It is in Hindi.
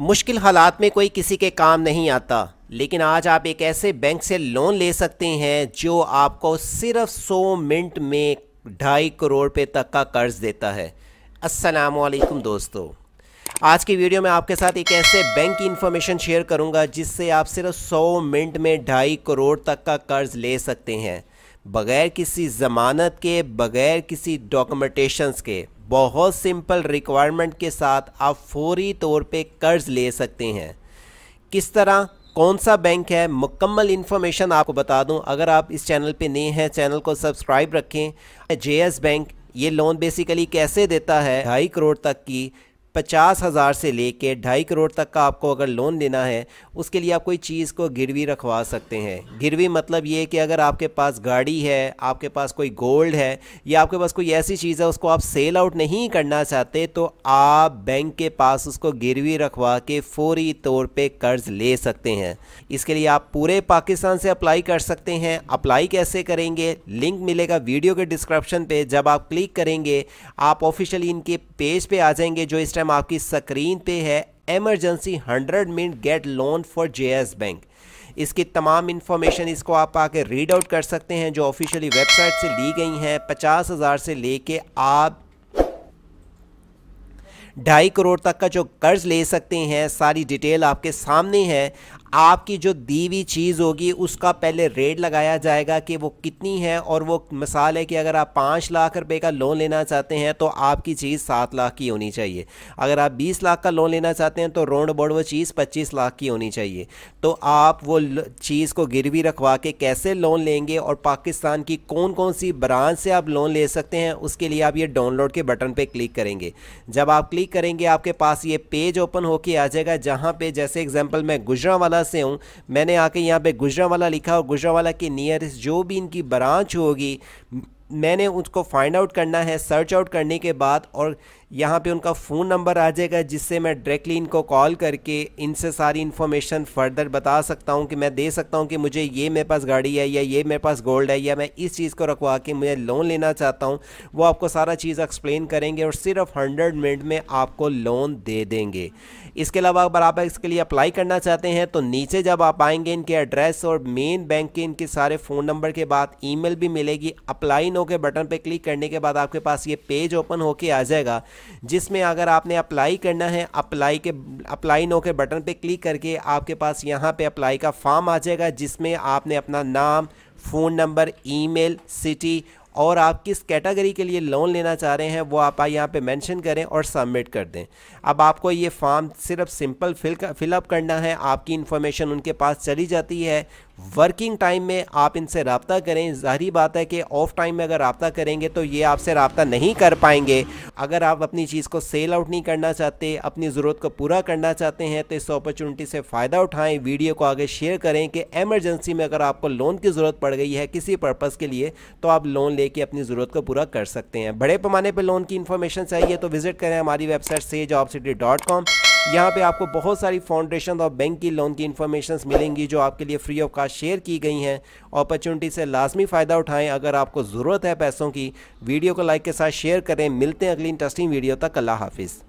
मुश्किल हालात में कोई किसी के काम नहीं आता लेकिन आज आप एक ऐसे बैंक से लोन ले सकते हैं जो आपको सिर्फ 100 मिनट में ढाई करोड़ रुपये तक का कर्ज देता है असलकुम दोस्तों आज की वीडियो में आपके साथ एक ऐसे बैंक की इन्फॉर्मेशन शेयर करूंगा जिससे आप सिर्फ 100 मिनट में ढाई करोड़ तक का कर्ज ले सकते हैं बग़ैर किसी ज़मानत के बग़ैर किसी डॉक्यूमेंटेशंस के बहुत सिंपल रिक्वायरमेंट के साथ आप फौरी तौर पे कर्ज़ ले सकते हैं किस तरह कौन सा बैंक है मुकम्मल इन्फॉर्मेशन आपको बता दूं अगर आप इस चैनल पे नए हैं चैनल को सब्सक्राइब रखें जे बैंक ये लोन बेसिकली कैसे देता है ढाई करोड़ तक की पचास हज़ार से लेके ढाई करोड़ तक का आपको अगर लोन लेना है उसके लिए आप कोई चीज़ को गिरवी रखवा सकते हैं गिरवी मतलब ये कि अगर आपके पास गाड़ी है आपके पास कोई गोल्ड है या आपके पास कोई ऐसी चीज़ है उसको आप सेल आउट नहीं करना चाहते तो आप बैंक के पास उसको गिरवी रखवा के फौरी तौर पर कर्ज़ ले सकते हैं इसके लिए आप पूरे पाकिस्तान से अप्लाई कर सकते हैं अप्लाई कैसे करेंगे लिंक मिलेगा वीडियो के डिस्क्रिप्शन पर जब आप क्लिक करेंगे आप ऑफिशियली इनके पेज पे आ जाएंगे जो इस टाइम आपकी स्क्रीन पे है emergency hundred minute get loan for JS bank इसकी तमाम इन्फॉर्मेशन इसको आप आके रीड आउट कर सकते हैं जो ऑफिशियली वेबसाइट से ली गई हैं पचास हज़ार से लेके आप ढाई करोड़ तक का जो कर्ज ले सकते हैं सारी डिटेल आपके सामने है आपकी जो दी हुई चीज़ होगी उसका पहले रेट लगाया जाएगा कि वो कितनी है और वो मिसाल है कि अगर आप पाँच लाख रुपए का लोन लेना चाहते हैं तो आपकी चीज़ सात लाख की होनी चाहिए अगर आप बीस लाख का लोन लेना चाहते हैं तो रोड बोर्ड वो चीज़ पच्चीस लाख की होनी चाहिए तो आप वो चीज़ को गिरवी रखवा के कैसे लोन लेंगे और पाकिस्तान की कौन कौन सी ब्रांच से आप लोन ले सकते हैं उसके लिए आप ये डाउनलोड के बटन पर क्लिक करेंगे जब आप क्लिक करेंगे आपके पास ये पेज ओपन होके आ जाएगा जहाँ पर जैसे एग्जाम्पल मैं गुजरा वाला से हूँ मैंने आके यहाँ पे गुजरावाला लिखा और गुजरावाला के नियरेस्ट जो भी इनकी ब्रांच होगी मैंने उसको फाइंड आउट करना है सर्च आउट करने के बाद और यहाँ पे उनका फ़ोन नंबर आ जाएगा जिससे मैं डायरेक्टली इनको कॉल करके इनसे सारी इन्फॉर्मेशन फर्दर बता सकता हूँ कि मैं दे सकता हूँ कि मुझे ये मेरे पास गाड़ी है या ये मेरे पास गोल्ड है या मैं इस चीज़ को रखवा के मुझे लोन लेना चाहता हूँ वो आपको सारा चीज़ एक्सप्लेन करेंगे और सिर्फ हंड्रेड मिनट में आपको लोन दे देंगे इसके अलावा अगर आप इसके लिए अप्लाई करना चाहते हैं तो नीचे जब आप आएंगे इनके एड्रेस और मेन बैंक के इनके सारे फ़ोन नंबर के बाद ईमेल भी मिलेगी अप्लाई नो के बटन पर क्लिक करने के बाद आपके पास ये पेज ओपन होके आ जाएगा जिसमें अगर आपने अप्लाई करना है अप्लाई के अप्लाई नो के बटन पे क्लिक करके आपके पास यहाँ पे अप्लाई का फॉर्म आ जाएगा जिसमें आपने अपना नाम फ़ोन नंबर ईमेल सिटी और आप किस कैटेगरी के लिए लोन लेना चाह रहे हैं वो आप यहाँ पे मेंशन करें और सबमिट कर दें अब आपको ये फॉर्म सिर्फ सिंपल फिल फिलअप करना है आपकी इन्फॉर्मेशन उनके पास चली जाती है वर्किंग टाइम में आप इनसे रबता करें ज़ाहरी बात है कि ऑफ टाइम में अगर रबता करेंगे तो ये आपसे रबता नहीं कर पाएंगे अगर आप अपनी चीज़ को सेल आउट नहीं करना चाहते अपनी ज़रूरत को पूरा करना चाहते हैं तो इस अपॉर्चुनिटी से फ़ायदा उठाएं वीडियो को आगे शेयर करें कि एमरजेंसी में अगर आपको लोन की ज़रूरत पड़ गई है किसी पर्पज़ के लिए तो आप लोन कर अपनी ज़रूरत को पूरा कर सकते हैं बड़े पैमाने पर लोन की इन्फॉर्मेशन चाहिए तो विज़िट करें हमारी वेबसाइट से यहाँ पे आपको बहुत सारी फाउंडेशन और बैंक की लोन की इन्फॉर्मेशन मिलेंगी जो आपके लिए फ्री ऑफ कास्ट शेयर की गई हैं अपॉर्चुनिटी से लाजमी फ़ायदा उठाएं अगर आपको ज़रूरत है पैसों की वीडियो को लाइक के साथ शेयर करें मिलते हैं अगली इंटरेस्टिंग वीडियो तक अल्लाह हाफिज़